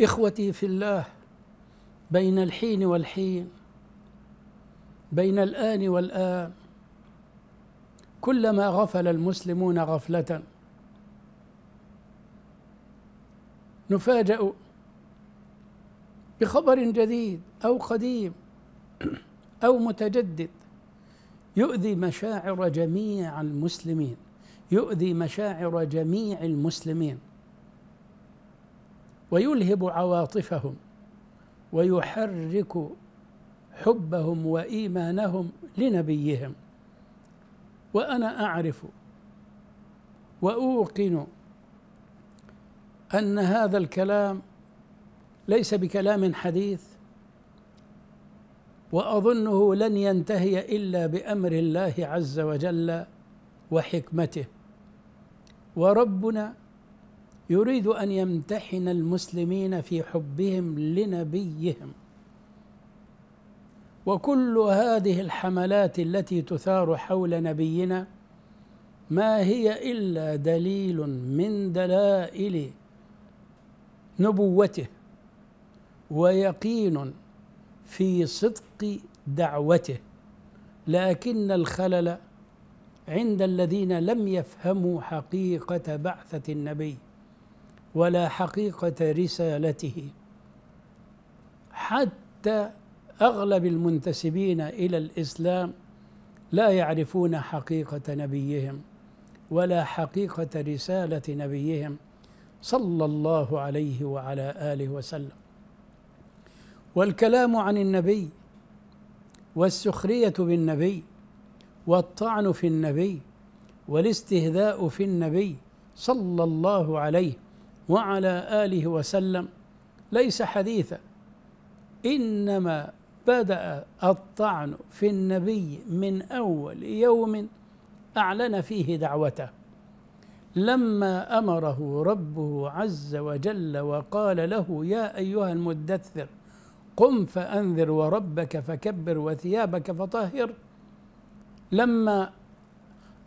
اخوتي في الله بين الحين والحين بين الان والان كلما غفل المسلمون غفله نفاجأ بخبر جديد أو قديم أو متجدد يؤذي مشاعر جميع المسلمين يؤذي مشاعر جميع المسلمين ويلهب عواطفهم ويحرك حبهم وايمانهم لنبيهم وانا اعرف واوقن ان هذا الكلام ليس بكلام حديث واظنه لن ينتهي الا بامر الله عز وجل وحكمته وربنا يريد ان يمتحن المسلمين في حبهم لنبيهم وكل هذه الحملات التي تثار حول نبينا ما هي الا دليل من دلائل نبوته ويقين في صدق دعوته لكن الخلل عند الذين لم يفهموا حقيقه بعثه النبي ولا حقيقة رسالته حتى أغلب المنتسبين إلى الإسلام لا يعرفون حقيقة نبيهم ولا حقيقة رسالة نبيهم صلى الله عليه وعلى آله وسلم والكلام عن النبي والسخرية بالنبي والطعن في النبي والاستهزاء في النبي صلى الله عليه وعلى اله وسلم ليس حديثا انما بدا الطعن في النبي من اول يوم اعلن فيه دعوته لما امره ربه عز وجل وقال له يا ايها المدثر قم فانذر وربك فكبر وثيابك فطهر لما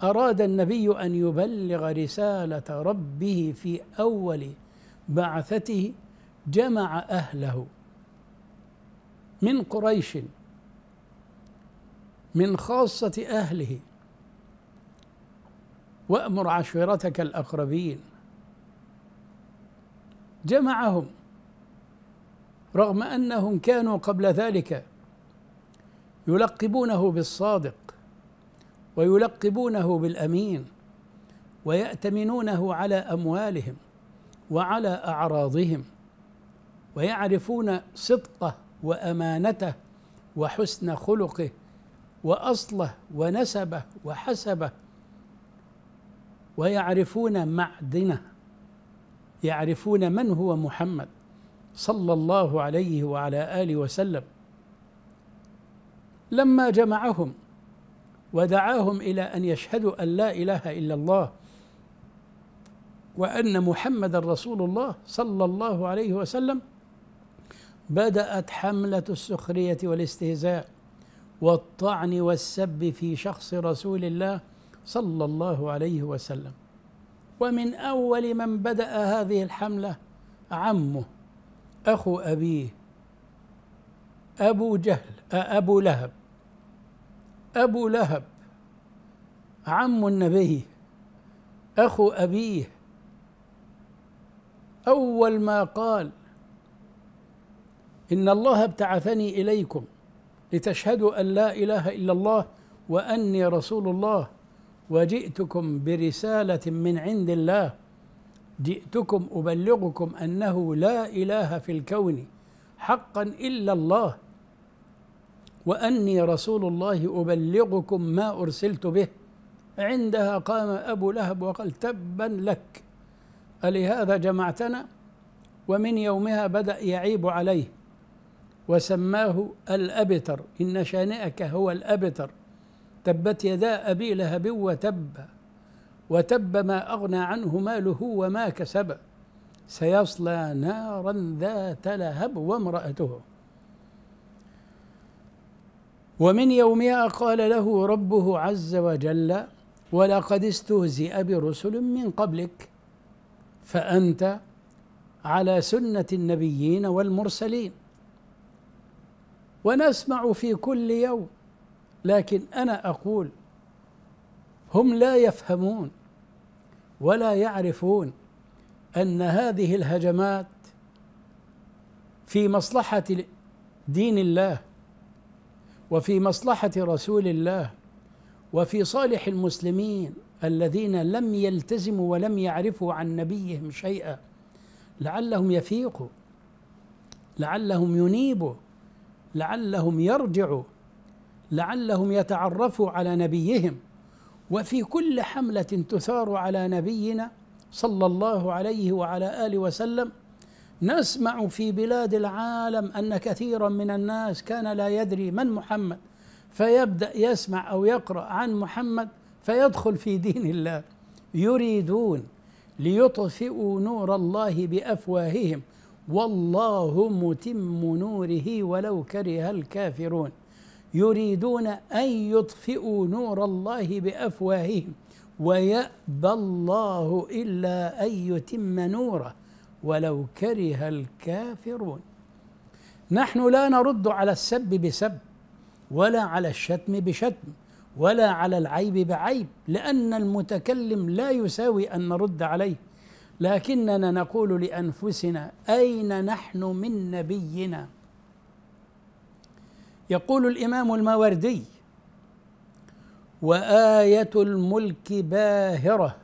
أراد النبي أن يبلغ رسالة ربه في أول بعثته جمع أهله من قريش من خاصة أهله وأمر عشيرتك الأقربين جمعهم رغم أنهم كانوا قبل ذلك يلقبونه بالصادق ويلقبونه بالامين وياتمنونه على اموالهم وعلى اعراضهم ويعرفون صدقه وامانته وحسن خلقه واصله ونسبه وحسبه ويعرفون معدنه يعرفون من هو محمد صلى الله عليه وعلى اله وسلم لما جمعهم ودعاهم الى ان يشهدوا ان لا اله الا الله وان محمد رسول الله صلى الله عليه وسلم بدات حمله السخريه والاستهزاء والطعن والسب في شخص رسول الله صلى الله عليه وسلم ومن اول من بدا هذه الحمله عمه اخو ابيه ابو جهل ابو لهب أبو لهب عم النبي أخو أبيه أول ما قال إن الله ابتعثني إليكم لتشهدوا أن لا إله إلا الله وأني رسول الله وجئتكم برسالة من عند الله جئتكم أبلغكم أنه لا إله في الكون حقا إلا الله وأني رسول الله أبلغكم ما أرسلت به عندها قام أبو لهب وقال تبا لك ألهذا جمعتنا ومن يومها بدأ يعيب عليه وسماه الأبتر إن شانئك هو الأبتر تبت يدا أبي لهب وتب وتب ما أغنى عنه ماله وما كسب سيصلى نارا ذات لهب وامرأته ومن يومها قال له ربه عز وجل ولقد استهزئ برسل من قبلك فأنت على سنة النبيين والمرسلين ونسمع في كل يوم لكن أنا أقول هم لا يفهمون ولا يعرفون أن هذه الهجمات في مصلحة دين الله وفي مصلحه رسول الله وفي صالح المسلمين الذين لم يلتزموا ولم يعرفوا عن نبيهم شيئا لعلهم يفيقوا لعلهم ينيبوا لعلهم يرجعوا لعلهم يتعرفوا على نبيهم وفي كل حمله تثار على نبينا صلى الله عليه وعلى اله وسلم نسمع في بلاد العالم أن كثيرا من الناس كان لا يدري من محمد فيبدأ يسمع أو يقرأ عن محمد فيدخل في دين الله يريدون ليطفئوا نور الله بأفواههم والله متم نوره ولو كره الكافرون يريدون أن يطفئوا نور الله بأفواههم ويأبى الله إلا أن يتم نوره ولو كره الكافرون نحن لا نرد على السب بسب ولا على الشتم بشتم ولا على العيب بعيب لان المتكلم لا يساوي ان نرد عليه لكننا نقول لانفسنا اين نحن من نبينا يقول الامام الماوردي وايه الملك باهره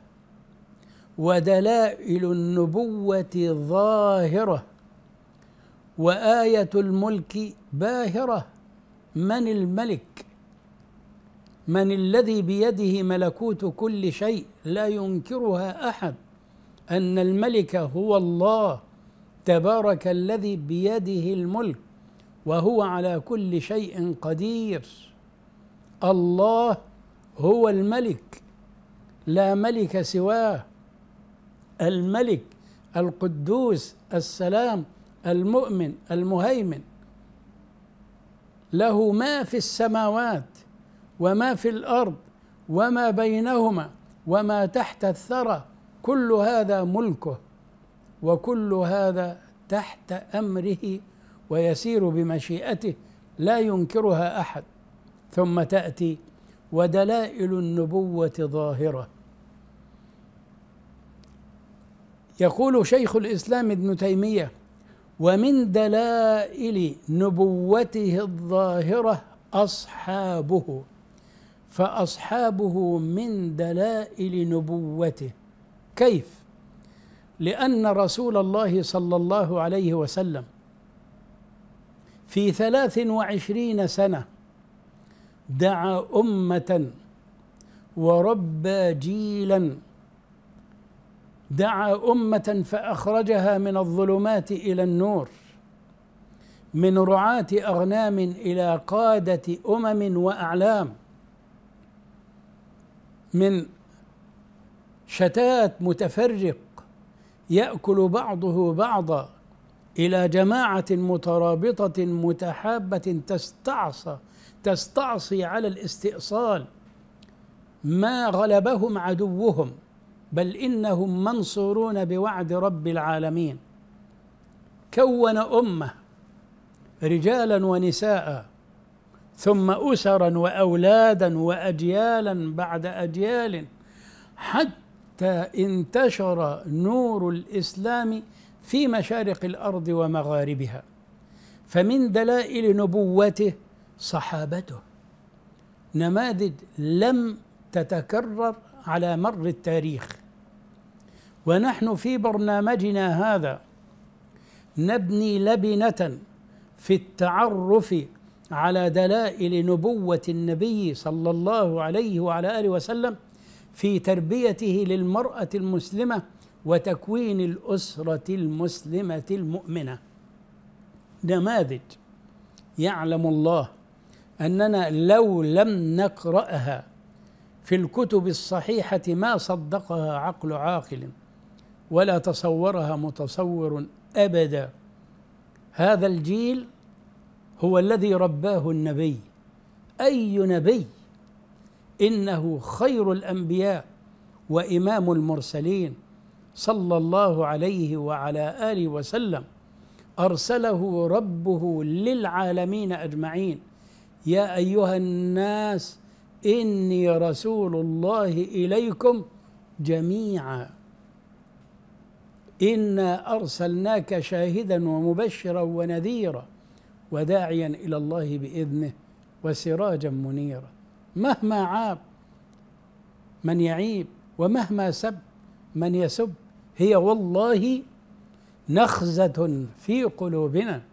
ودلائل النبوة ظاهرة وآية الملك باهرة من الملك من الذي بيده ملكوت كل شيء لا ينكرها أحد أن الملك هو الله تبارك الذي بيده الملك وهو على كل شيء قدير الله هو الملك لا ملك سواه الملك القدوس السلام المؤمن المهيمن له ما في السماوات وما في الارض وما بينهما وما تحت الثرى كل هذا ملكه وكل هذا تحت امره ويسير بمشيئته لا ينكرها احد ثم تاتي ودلائل النبوه ظاهره يقول شيخ الإسلام ابن تيمية ومن دلائل نبوته الظاهرة أصحابه فأصحابه من دلائل نبوته كيف؟ لأن رسول الله صلى الله عليه وسلم في ثلاث وعشرين سنة دعا أمة وربى جيلاً دعا امه فاخرجها من الظلمات الى النور من رعاه اغنام الى قاده امم واعلام من شتات متفرق ياكل بعضه بعضا الى جماعه مترابطه متحابه تستعصى تستعصي على الاستئصال ما غلبهم عدوهم بل انهم منصورون بوعد رب العالمين كون امه رجالا ونساء ثم اسرا واولادا واجيالا بعد اجيال حتى انتشر نور الاسلام في مشارق الارض ومغاربها فمن دلائل نبوته صحابته نماذج لم تتكرر على مر التاريخ ونحن في برنامجنا هذا نبني لبنة في التعرف على دلائل نبوة النبي صلى الله عليه وعلى آله وسلم في تربيته للمرأة المسلمة وتكوين الأسرة المسلمة المؤمنة نماذج يعلم الله أننا لو لم نقرأها في الكتب الصحيحة ما صدقها عقل عاقل ولا تصورها متصور ابدا هذا الجيل هو الذي رباه النبي اي نبي انه خير الانبياء وامام المرسلين صلى الله عليه وعلى اله وسلم ارسله ربه للعالمين اجمعين يا ايها الناس اني رسول الله اليكم جميعا انا ارسلناك شاهدا ومبشرا ونذيرا وداعيا الى الله باذنه وسراجا منيرا مهما عاب من يعيب ومهما سب من يسب هي والله نخزه في قلوبنا